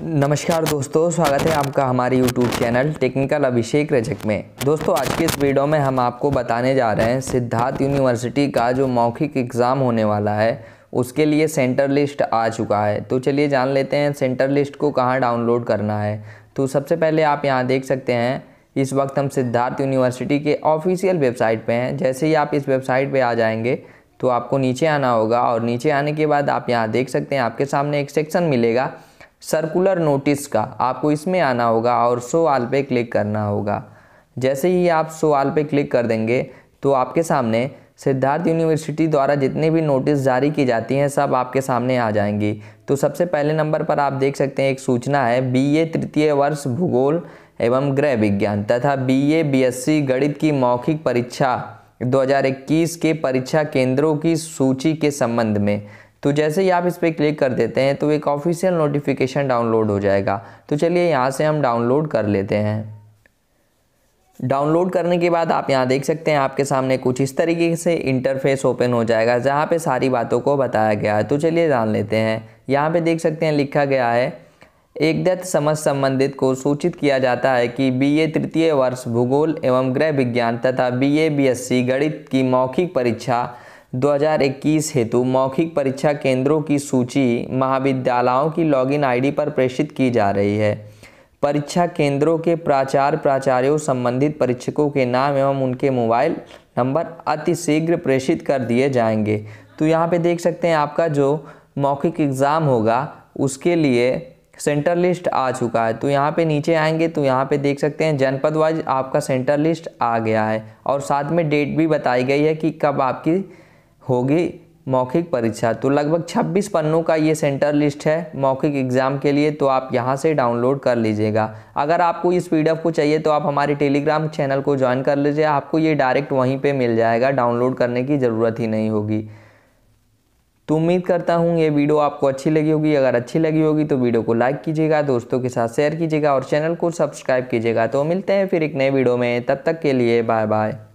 नमस्कार दोस्तों स्वागत है आपका हमारे YouTube channel technical Abhishek Rajak में दोस्तों आज के इस वीडियो में हम आपको बताने जा रहे हैं सिद्धार्थ यूनिवर्सिटी का जो मौखिक एग्ज़ाम होने वाला है उसके लिए सेंटर लिस्ट आ चुका है तो चलिए जान लेते हैं सेंटर लिस्ट को कहाँ डाउनलोड करना है तो सबसे पहले आप यहाँ देख सकते हैं इस वक्त हम सिद्धार्थ यूनिवर्सिटी के ऑफिशियल वेबसाइट पर हैं जैसे ही आप इस वेबसाइट पर आ जाएँगे तो आपको नीचे आना होगा और नीचे आने के बाद आप यहाँ देख सकते हैं आपके सामने एक सेक्शन मिलेगा सर्कुलर नोटिस का आपको इसमें आना होगा और सो आल पे क्लिक करना होगा जैसे ही आप सो आल पे क्लिक कर देंगे तो आपके सामने सिद्धार्थ यूनिवर्सिटी द्वारा जितने भी नोटिस जारी की जाती हैं सब आपके सामने आ जाएंगी तो सबसे पहले नंबर पर आप देख सकते हैं एक सूचना है बी ए तृतीय वर्ष भूगोल एवं गृह विज्ञान तथा B A B S C गणित की मौखिक परीक्षा 2021 के परीक्षा केंद्रों की सूची के संबंध में तो जैसे ही आप इस पर क्लिक कर देते हैं तो एक ऑफिशियल नोटिफिकेशन डाउनलोड हो जाएगा तो चलिए यहाँ से हम डाउनलोड कर लेते हैं डाउनलोड करने के बाद आप यहाँ देख सकते हैं आपके सामने कुछ इस तरीके से इंटरफेस ओपन हो जाएगा जहाँ पे सारी बातों को बताया गया है तो चलिए जान लेते हैं यहाँ पे देख सकते हैं लिखा गया है एकदत्त समझ संबंधित को सूचित किया जाता है कि बीए तृतीय वर्ष भूगोल एवं गृह विज्ञान तथा एस सी गणित की मौखिक परीक्षा 2021 हेतु मौखिक परीक्षा केंद्रों की सूची महाविद्यालयों की लॉगिन आईडी पर प्रेषित की जा रही है परीक्षा केंद्रों के प्राचार प्राचार्यों संबंधित परीक्षकों के नाम एवं उनके मोबाइल नंबर अतिशीघ्र प्रेषित कर दिए जाएंगे तो यहाँ पे देख सकते हैं आपका जो मौखिक एग्ज़ाम होगा उसके लिए सेंटर लिस्ट आ चुका है तो यहाँ पे नीचे आएंगे तो यहाँ पे देख सकते हैं जनपद वाइज आपका सेंटर लिस्ट आ गया है और साथ में डेट भी बताई गई है कि कब आपकी होगी मौखिक परीक्षा तो लगभग 26 पन्नों का ये सेंटर लिस्ट है मौखिक एग्ज़ाम के लिए तो आप यहाँ से डाउनलोड कर लीजिएगा अगर आपको इस पी को चाहिए तो आप हमारे टेलीग्राम चैनल को ज्वाइन कर लीजिए आपको ये डायरेक्ट वहीं पे मिल जाएगा डाउनलोड करने की ज़रूरत ही नहीं होगी तो उम्मीद करता हूँ ये वीडियो आपको अच्छी लगी होगी अगर अच्छी लगी होगी तो वीडियो को लाइक कीजिएगा दोस्तों के साथ शेयर कीजिएगा और चैनल को सब्सक्राइब कीजिएगा तो मिलते हैं फिर एक नए वीडियो में तब तक के लिए बाय बाय